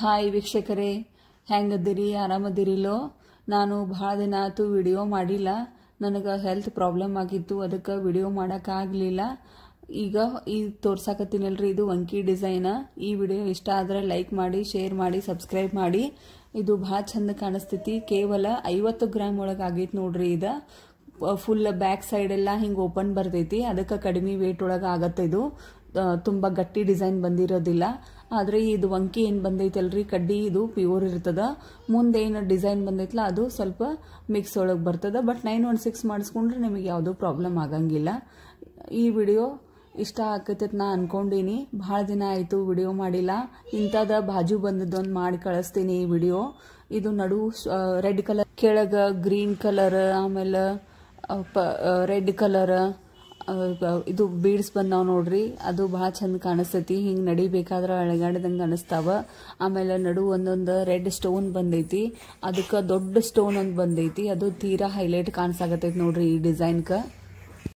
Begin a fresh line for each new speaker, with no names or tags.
hi ವೀಕ್ಷಕರೇ ಹೆಂಗದಿರಿ ಆರಾಮದಿರಿಲೋ ನಾನು ಭಾಳ ದಿನ ಆಯಿತು ವಿಡಿಯೋ ಮಾಡಿಲ್ಲ ನನಗೆ ಹೆಲ್ತ್ ಪ್ರಾಬ್ಲಮ್ ಆಗಿತ್ತು ಅದಕ್ಕೆ ವಿಡಿಯೋ ಮಾಡೋಕ್ಕಾಗಲಿಲ್ಲ ಈಗ ಈ ತೋರ್ಸಾಕತ್ತೀನಲ್ರಿ ಇದು ವಂಕಿ ಡಿಸೈನ ಈ ವಿಡಿಯೋ ಇಷ್ಟ ಆದರೆ ಲೈಕ್ ಮಾಡಿ ಶೇರ್ ಮಾಡಿ ಸಬ್ಸ್ಕ್ರೈಬ್ ಮಾಡಿ ಇದು ಭಾಳ ಚಂದ ಕಾಣಿಸ್ತೈತಿ ಕೇವಲ ಐವತ್ತು ಗ್ರಾಮ್ ಒಳಗೆ ಆಗೈತೆ ನೋಡ್ರಿ ಇದು ಫುಲ್ ಬ್ಯಾಕ್ ಸೈಡೆಲ್ಲ ಹಿಂಗೆ ಓಪನ್ ಬರ್ತೈತಿ ಅದಕ್ಕೆ ಕಡಿಮೆ ವೇಟ್ ಒಳಗೆ ಆಗತ್ತೆ ಇದು ತುಂಬ ಗಟ್ಟಿ ಡಿಸೈನ್ ಬಂದಿರೋದಿಲ್ಲ ಆದರೆ ಇದು ವಂಕಿ ಏನು ಬಂದೈತಲ್ರಿ ಕಡ್ಡಿ ಇದು ಪ್ಯೂರ್ ಇರ್ತದೆ ಮುಂದೆ ಏನು ಡಿಸೈನ್ ಬಂದೈತಲ್ಲ ಅದು ಸ್ವಲ್ಪ ಮಿಕ್ಸ್ ಒಳಗೆ ಬರ್ತದೆ ಬಟ್ ನೈನ್ ಒನ್ ಸಿಕ್ಸ್ ಮಾಡಿಸ್ಕೊಂಡ್ರೆ ನಿಮಗೆ ಯಾವುದೂ ಪ್ರಾಬ್ಲಮ್ ಆಗಂಗಿಲ್ಲ ಈ ವಿಡಿಯೋ ಇಷ್ಟ ಆಗತ್ತೆ ನಾ ಅನ್ಕೊಂಡಿನಿ ಭಾಳ ದಿನ ಆಯಿತು ವಿಡಿಯೋ ಮಾಡಿಲ್ಲ ಇಂಥದ ಬಾಜು ಬಂದದೊಂದು ಮಾಡಿ ಕಳಿಸ್ತೀನಿ ಈ ವಿಡಿಯೋ ಇದು ನಡು ರೆಡ್ ಕಲರ್ ಕೆಳಗೆ ಗ್ರೀನ್ ಕಲರ್ ಆಮೇಲೆ ರೆಡ್ ಕಲರ್ ಇದು ಬೀಡ್ಸ್ ಬಂದಾವ್ ನೋಡ್ರಿ ಅದು ಬಹಳ ಚಂದ ಕಾಣಿಸ್ತೈತಿ ಹಿಂಗೆ ನಡಿಬೇಕಾದ್ರೆ ಅಳಗಾಡ್ದಂಗೆ ಅನಸ್ತಾವ ಆಮೇಲೆ ನಡು ಒಂದೊಂದು ರೆಡ್ ಸ್ಟೋನ್ ಬಂದೈತಿ ಅದಕ್ಕ ದೊಡ್ಡ ಸ್ಟೋನ್ ಒಂದ್ ಬಂದೈತಿ ಅದು ತೀರಾ ಹೈಲೈಟ್ ಕಾಣಿಸಾಕತೈತಿ ನೋಡ್ರಿ ಈ ಡಿಸೈನ್ಕ